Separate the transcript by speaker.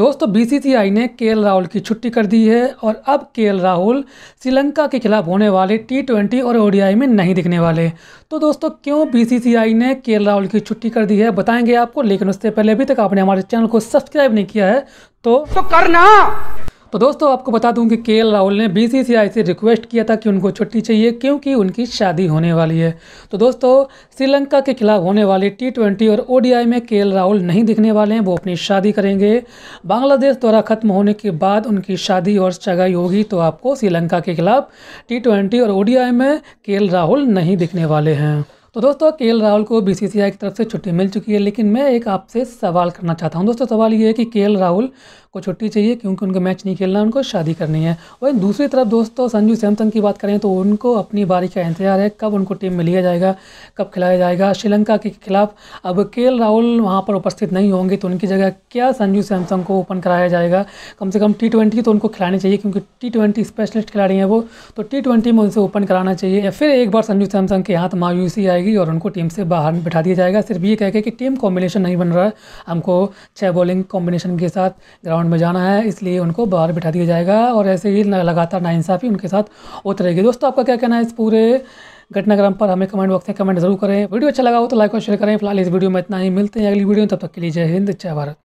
Speaker 1: दोस्तों बीसीसीआई ने केएल राहुल की छुट्टी कर दी है और अब केएल राहुल श्रीलंका के खिलाफ होने वाले टी ट्वेंटी और ओडीआई में नहीं दिखने वाले तो दोस्तों क्यों बीसीसीआई ने केएल राहुल की छुट्टी कर दी है बताएंगे आपको लेकिन उससे पहले अभी तक आपने हमारे चैनल को सब्सक्राइब नहीं किया है तो, तो करना तो दोस्तों आपको बता दूं कि के राहुल ने बीसीसीआई से रिक्वेस्ट किया था कि उनको छुट्टी चाहिए क्योंकि उनकी शादी होने वाली है तो दोस्तों श्रीलंका के खिलाफ होने वाले टी और ओडीआई में के राहुल नहीं दिखने वाले हैं वो अपनी शादी करेंगे बांग्लादेश द्वारा खत्म होने के बाद उनकी शादी और सगाई होगी तो आपको श्रीलंका के खिलाफ टी और ओ में के राहुल नहीं दिखने वाले हैं तो दोस्तों के राहुल को बीसीसीआई की तरफ से छुट्टी मिल चुकी है लेकिन मैं एक आपसे सवाल करना चाहता हूँ दोस्तों सवाल ये है कि के राहुल को छुट्टी चाहिए क्योंकि उनको मैच नहीं खेलना उनको शादी करनी है वहीं दूसरी तरफ दोस्तों संजू सैमसंग की बात करें तो उनको अपनी बारी का इंतजार है कब उनको टीम में लिया जाएगा कब खिलाया जाएगा श्रीलंका के खिलाफ अब के राहुल वहाँ पर उपस्थित नहीं होंगे तो उनकी जगह क्या संजू सैमसंग को ओपन कराया जाएगा कम से कम टी तो उनको खिलानी चाहिए क्योंकि टी ट्वेंटी स्पेशलिस्ट खिलाड़ी हैं वो तो टी में उनसे ओपन कराना चाहिए या फिर एक बार संजू सैमसंग के हाथ मायूसी आएगी और उनको टीम से बाहर बिठा दिया जाएगा सिर्फ ये कह के कि टीम कॉम्बिनेशन नहीं बन रहा है हमको छः बॉलिंग कॉम्बिनेशन के साथ ग्राउंड ग्राउंड में जाना है इसलिए उनको बाहर बिठा दिया जाएगा और ऐसे ही लगातार नाइंसाफ़ी उनके साथ उतरेगी दोस्तों आपका क्या कहना है इस पूरे घटनाक्रम पर हमें कमेंट बॉक्स में कमेंट जरूर करें वीडियो अच्छा लगा हो तो लाइक और शेयर करें फिलहाल इस वीडियो में इतना ही मिलते हैं अगली वीडियो में तब तक के लिए जय हिंद जय भारत